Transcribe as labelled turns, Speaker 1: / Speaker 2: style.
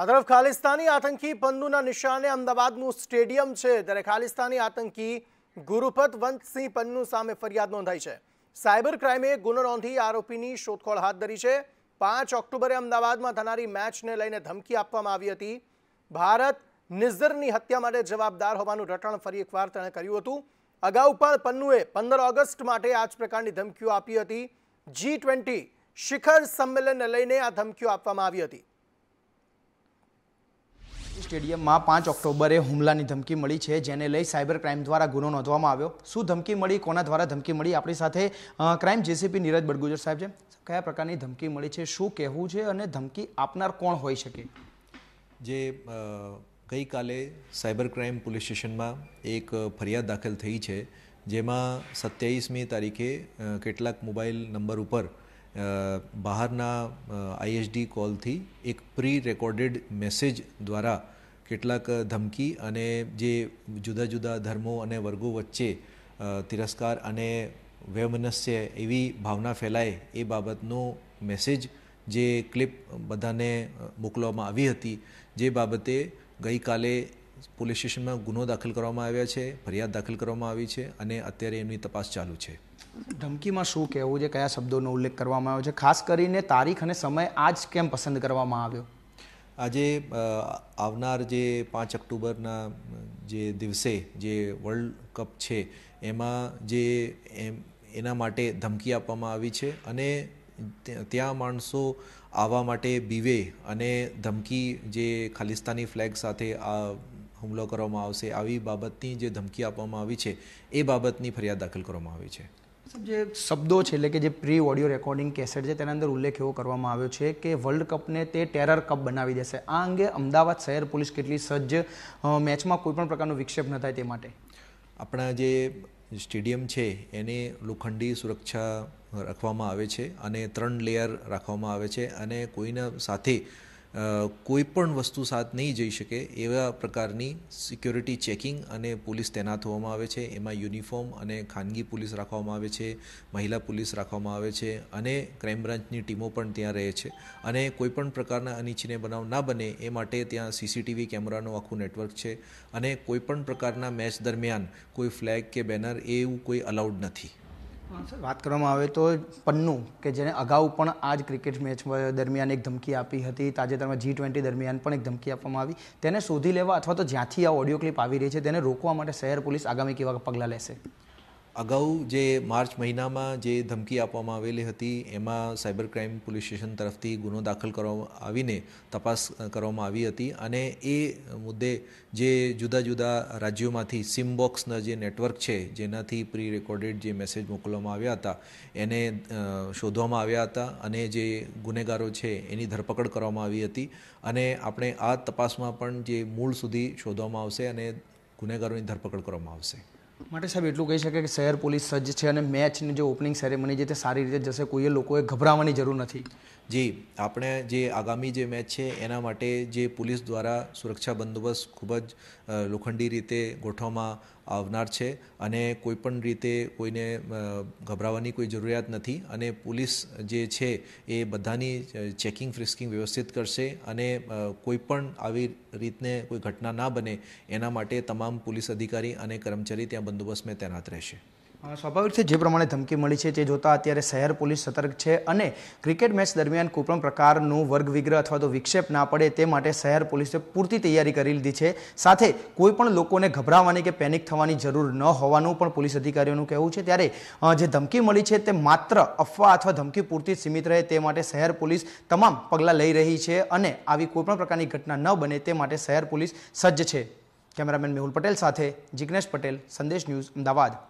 Speaker 1: આ તરફ ખાલિસ્તાની આતંકી પન્નુના નિશાને અમદાવાદનું સ્ટેડિયમ છે ત્યારે ખાલિસ્તાની આતંકી ગુરુપત વંતસિંહ પન્નુ સામે ફરિયાદ નોંધાઈ છે સાયબર ક્રાઇમે ગુનો નોંધી આરોપીની શોધખોળ હાથ ધરી છે પાંચ ઓક્ટોબરે અમદાવાદમાં થનારી મેચને લઈને ધમકી આપવામાં આવી હતી ભારત નિઝરની હત્યા માટે જવાબદાર હોવાનું રટણ ફરી એકવાર તેણે કર્યું હતું અગાઉ પણ પન્નુએ પંદર ઓગસ્ટ માટે આ જ પ્રકારની ધમકીઓ આપી હતી જી ટ્વેન્ટી શિખર સંમેલનને લઈને આ ધમકીઓ આપવામાં આવી હતી સ્ટેડિયમમાં પાંચ ઓક્ટોબરે હુમલાની ધમકી મળી છે જેને લઈ સાયબર ક્રાઇમ દ્વારા ગુનો નોંધવામાં આવ્યો શું ધમકી મળી કોના દ્વારા ધમકી મળી આપણી સાથે ક્રાઇમ જેસીપી નીરજ બડગુજર સાહેબ છે કયા પ્રકારની ધમકી મળી છે શું કહેવું છે અને ધમકી આપનાર કોણ હોઈ શકે
Speaker 2: જે ગઈકાલે સાયબર ક્રાઇમ પોલીસ સ્ટેશનમાં એક ફરિયાદ દાખલ થઈ છે જેમાં સત્યાવીસમી તારીખે કેટલાક મોબાઈલ નંબર ઉપર બહારના આઈએસડી કોલથી એક પ્રી રેકોર્ડેડ મેસેજ દ્વારા કેટલાક ધમકી અને જે જુદા જુદા ધર્મો અને વર્ગો વચ્ચે તિરસ્કાર અને વૈમનસ્ય એવી ભાવના ફેલાય એ બાબતનો મેસેજ જે ક્લિપ બધાને મોકલવામાં આવી હતી જે બાબતે ગઈકાલે પોલીસ સ્ટેશનમાં ગુનો દાખલ કરવામાં આવ્યા છે ફરિયાદ દાખલ કરવામાં આવી છે અને અત્યારે એમની તપાસ ચાલુ છે
Speaker 1: ધમકીમાં શું કહેવું છે કયા શબ્દોનો ઉલ્લેખ કરવામાં આવ્યો છે ખાસ કરીને તારીખ અને સમય આજ કેમ પસંદ કરવામાં આવ્યો
Speaker 2: આજે આવનાર જે પાંચ ઓક્ટોબરના જે દિવસે જે વર્લ્ડ કપ છે એમાં જે એમ એના માટે ધમકી આપવામાં આવી છે અને ત્યાં માણસો આવવા માટે બીવે અને ધમકી જે ખાલિસ્તાની ફ્લેગ સાથે આ હુમલો કરવામાં આવશે આવી બાબતની જે ધમકી આપવામાં આવી છે એ બાબતની ફરિયાદ દાખલ કરવામાં આવી છે
Speaker 1: જે શબ્દો છે એટલે કે જે પ્રી ઓડિયો રેકોર્ડિંગ કેસેટ છે તેના અંદર ઉલ્લેખ એવો કરવામાં આવ્યો છે કે વર્લ્ડ કપને તે ટેરર કપ બનાવી દેશે આ
Speaker 2: અંગે અમદાવાદ શહેર પોલીસ કેટલી સજ્જ મેચમાં કોઈપણ પ્રકારનો વિક્ષેપ ન થાય તે માટે આપણા જે સ્ટેડિયમ છે એને લોખંડી સુરક્ષા રાખવામાં આવે છે અને ત્રણ લેયર રાખવામાં આવે છે અને કોઈના સાથે કોઈ પણ વસ્તુ સાથ નહીં જઈ શકે એવા પ્રકારની સિક્યોરિટી ચેકિંગ અને પોલીસ તૈનાત હોવામાં આવે છે એમાં યુનિફોર્મ અને ખાનગી પોલીસ રાખવામાં આવે છે મહિલા પોલીસ રાખવામાં આવે છે અને ક્રાઇમ બ્રાન્ચની ટીમો પણ ત્યાં રહે છે અને કોઈપણ પ્રકારના અનિચ્છનીય બનાવ ના બને એ માટે ત્યાં સીસીટીવી કેમેરાનું આખું નેટવર્ક છે અને કોઈપણ પ્રકારના મેચ દરમિયાન કોઈ ફ્લેગ કે બેનર એવું કોઈ અલાઉડ નથી
Speaker 1: વાત કરવામાં આવે તો પન્નુ કે જેને અગાઉ પણ આ જ ક્રિકેટ મેચ દરમિયાન એક ધમકી આપી હતી તાજેતરમાં જી ટ્વેન્ટી દરમિયાન પણ એક ધમકી આપવામાં આવી તેને શોધી લેવા અથવા તો જ્યાંથી આ ઓડિયો ક્લિપ આવી રહી છે તેને રોકવા માટે શહેર પોલીસ આગામી
Speaker 2: કેવા પગલાં લેશે અગાઉ જે માર્ચ મહિનામાં જે ધમકી આપવામાં આવેલી હતી એમાં સાયબર ક્રાઇમ પોલીસ સ્ટેશન તરફથી ગુનો દાખલ કરવામાં આવીને તપાસ કરવામાં આવી હતી અને એ મુદ્દે જે જુદા જુદા રાજ્યોમાંથી સિમબોક્સના જે નેટવર્ક છે જેનાથી પ્રી રેકોર્ડેડ જે મેસેજ મોકલવામાં આવ્યા હતા એને શોધવામાં આવ્યા હતા અને જે ગુનેગારો છે એની ધરપકડ કરવામાં આવી હતી અને આપણે આ તપાસમાં પણ જે મૂળ સુધી શોધવામાં આવશે અને ગુનેગારોની ધરપકડ કરવામાં આવશે
Speaker 1: માટે સાહેબ એટલું કહી શકે કે શહેર પોલીસ સજ્જ છે અને મેચની જે ઓપનિંગ સેરેમની જે તે સારી રીતે જશે કોઈએ
Speaker 2: લોકોએ ગભરાવાની જરૂર નથી જી આપણે જે આગામી જે મેચ છે એના માટે જે પોલીસ દ્વારા સુરક્ષા બંદોબસ્ત ખૂબ જ લોખંડી રીતે ગોઠવવામાં આવનાર છે અને કોઈપણ રીતે કોઈને ગભરાવાની કોઈ જરૂરિયાત નથી અને પોલીસ જે છે એ બધાની ચેકિંગ ફ્રિસ્કિંગ વ્યવસ્થિત કરશે અને કોઈ પણ આવી રીતને કોઈ ઘટના ના બને એના માટે તમામ પોલીસ અધિકારી અને કર્મચારી ત્યાં બંદોબસ્તમાં તૈનાત રહેશે
Speaker 1: સ્વાભાવિક છે જે પ્રમાણે ધમકી મળી છે તે જોતા અત્યારે શહેર પોલીસ સતર્ક છે અને ક્રિકેટ મેચ દરમિયાન કોઈપણ પ્રકારનું વર્ગ વિગ્રહ અથવા તો વિક્ષેપ ના પડે તે માટે શહેર પોલીસે પૂરતી તૈયારી કરી લીધી છે સાથે કોઈપણ લોકોને ગભરાવાની કે પેનિક થવાની જરૂર ન હોવાનું પણ પોલીસ અધિકારીઓનું કહેવું છે ત્યારે જે ધમકી મળી છે તે માત્ર અફવા અથવા ધમકી પૂરતી સીમિત રહે તે માટે શહેર પોલીસ તમામ પગલાં લઈ રહી છે અને આવી કોઈપણ પ્રકારની ઘટના ન બને તે માટે શહેર પોલીસ સજ્જ છે કેમેરામેન મેહુલ પટેલ સાથે જિગ્નેશ પટેલ સંદેશ
Speaker 2: ન્યૂઝ અમદાવાદ